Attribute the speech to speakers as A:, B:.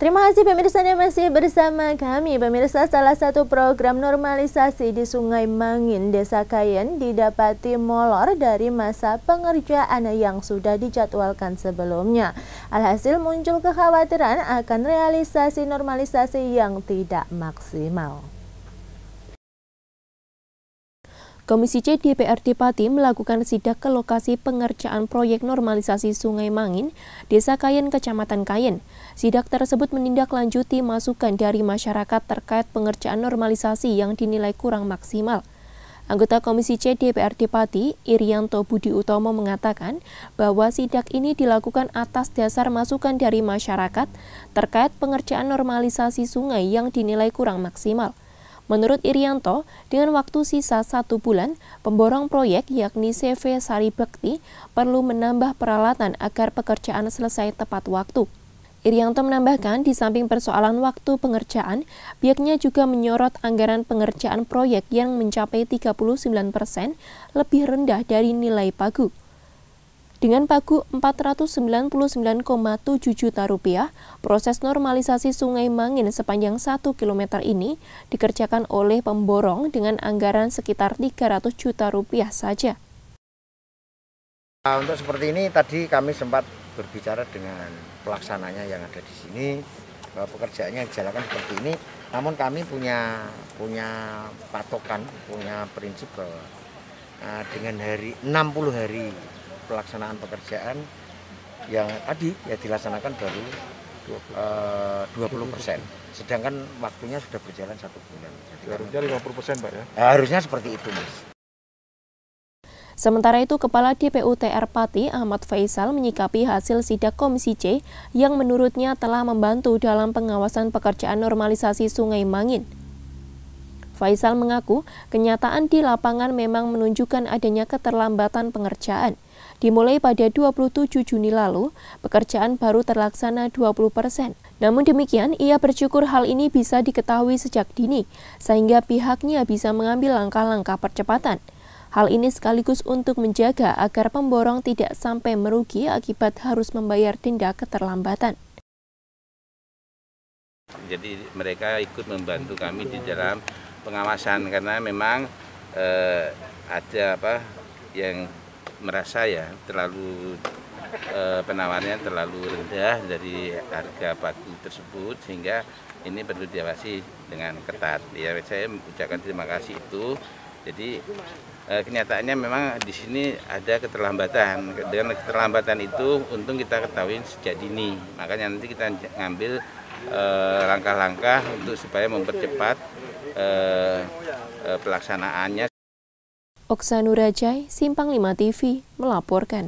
A: Terima kasih pemirsa yang masih bersama kami. Pemirsa salah satu program normalisasi di Sungai Mangin, Desa Kayen didapati molor dari masa pengerjaan yang sudah dijadwalkan sebelumnya. Alhasil muncul kekhawatiran akan realisasi normalisasi yang tidak maksimal. Komisi C DPRD Pati melakukan sidak ke lokasi pengerjaan proyek normalisasi Sungai Mangin, Desa Kayen, Kecamatan Kayen. Sidak tersebut menindaklanjuti masukan dari masyarakat terkait pengerjaan normalisasi yang dinilai kurang maksimal. Anggota Komisi C DPRD Pati, Irianto Budi Utomo mengatakan bahwa sidak ini dilakukan atas dasar masukan dari masyarakat terkait pengerjaan normalisasi sungai yang dinilai kurang maksimal. Menurut Irianto, dengan waktu sisa satu bulan, pemborong proyek yakni CV Sari Bekti perlu menambah peralatan agar pekerjaan selesai tepat waktu. Irianto menambahkan, di samping persoalan waktu pengerjaan, pihaknya juga menyorot anggaran pengerjaan proyek yang mencapai 39 persen lebih rendah dari nilai pagu. Dengan pagu 499,7 juta rupiah, proses normalisasi Sungai Mangin sepanjang 1 km ini dikerjakan oleh pemborong dengan anggaran sekitar 300 juta rupiah saja.
B: Nah, untuk seperti ini tadi kami sempat berbicara dengan pelaksananya yang ada di sini bahwa pekerjaannya dijalankan seperti ini. Namun kami punya punya patokan, punya prinsip bahwa eh, dengan hari 60 hari pelaksanaan pekerjaan yang tadi ya dilaksanakan baru 20 eh, persen. Sedangkan waktunya sudah berjalan satu bulan. Jadi kan harusnya 50 persen, Pak ya? Harusnya seperti itu, Mas.
A: Sementara itu, Kepala DPUTR Pati Ahmad Faisal menyikapi hasil sidak Komisi C yang menurutnya telah membantu dalam pengawasan pekerjaan normalisasi Sungai Mangin. Faisal mengaku, kenyataan di lapangan memang menunjukkan adanya keterlambatan pengerjaan. Dimulai pada 27 Juni lalu, pekerjaan baru terlaksana 20 persen. Namun demikian, ia bersyukur hal ini bisa diketahui sejak dini, sehingga pihaknya bisa mengambil langkah-langkah percepatan. Hal ini sekaligus untuk menjaga agar pemborong tidak sampai merugi akibat harus membayar denda keterlambatan.
C: Jadi mereka ikut membantu kami di dalam pengawasan karena memang eh, ada apa yang merasa ya terlalu eh, penawarnya terlalu rendah dari harga baku tersebut sehingga ini perlu diawasi dengan ketat. Ya saya ucapkan terima kasih itu. Jadi eh, kenyataannya memang di sini ada keterlambatan. Dengan keterlambatan itu untung kita ketahui sejak dini. Makanya nanti kita ngambil eh, langkah-langkah eh, untuk supaya mempercepat Eh, eh, pelaksanaannya.
A: Oksanurajai, Simpang 5 TV, melaporkan.